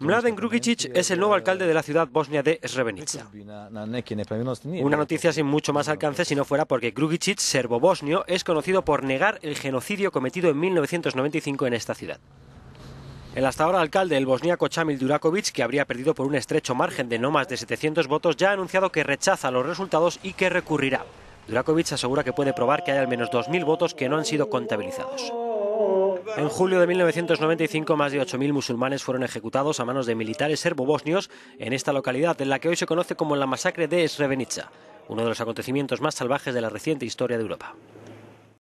Mladen Grugicic es el nuevo eh, alcalde de la ciudad bosnia de Srebrenica. Una noticia sin mucho más alcance si no fuera porque Grugicic, serbo-bosnio, es conocido por negar el genocidio cometido en 1995 en esta ciudad. El hasta ahora alcalde, el bosniaco Chamil Durakovic, que habría perdido por un estrecho margen de no más de 700 votos, ya ha anunciado que rechaza los resultados y que recurrirá. Durakovic asegura que puede probar que hay al menos 2.000 votos que no han sido contabilizados. En julio de 1995, más de 8.000 musulmanes fueron ejecutados a manos de militares serbobosnios en esta localidad, en la que hoy se conoce como la masacre de Srebrenica, uno de los acontecimientos más salvajes de la reciente historia de Europa.